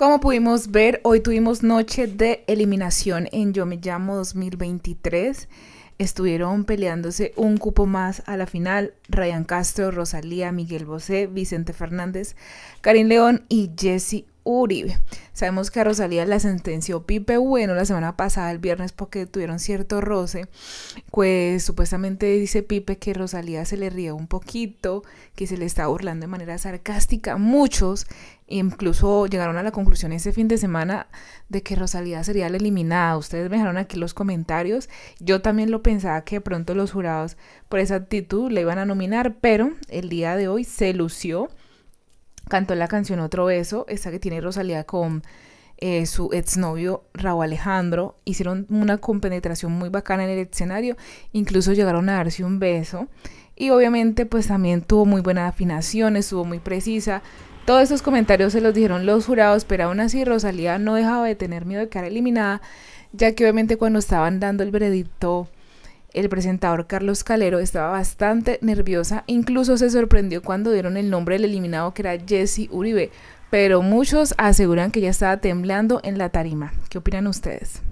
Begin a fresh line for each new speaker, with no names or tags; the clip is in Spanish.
Como pudimos ver, hoy tuvimos noche de eliminación en Yo Me Llamo 2023. Estuvieron peleándose un cupo más a la final. Ryan Castro, Rosalía, Miguel Bosé, Vicente Fernández, Karim León y Jesse Uribe. Sabemos que a Rosalía la sentenció Pipe Bueno la semana pasada, el viernes, porque tuvieron cierto roce. Pues supuestamente dice Pipe que Rosalía se le rió un poquito, que se le está burlando de manera sarcástica. Muchos incluso llegaron a la conclusión ese fin de semana de que Rosalía sería la eliminada. Ustedes me dejaron aquí los comentarios. Yo también lo pensaba que pronto los jurados por esa actitud le iban a nominar, pero el día de hoy se lució cantó la canción Otro Beso, esta que tiene Rosalía con eh, su exnovio Raúl Alejandro. Hicieron una compenetración muy bacana en el escenario, incluso llegaron a darse un beso. Y obviamente pues también tuvo muy buena afinación, estuvo muy precisa. Todos esos comentarios se los dijeron los jurados, pero aún así Rosalía no dejaba de tener miedo de quedar eliminada, ya que obviamente cuando estaban dando el veredicto el presentador Carlos Calero estaba bastante nerviosa, incluso se sorprendió cuando dieron el nombre del eliminado que era Jesse Uribe, pero muchos aseguran que ya estaba temblando en la tarima. ¿Qué opinan ustedes?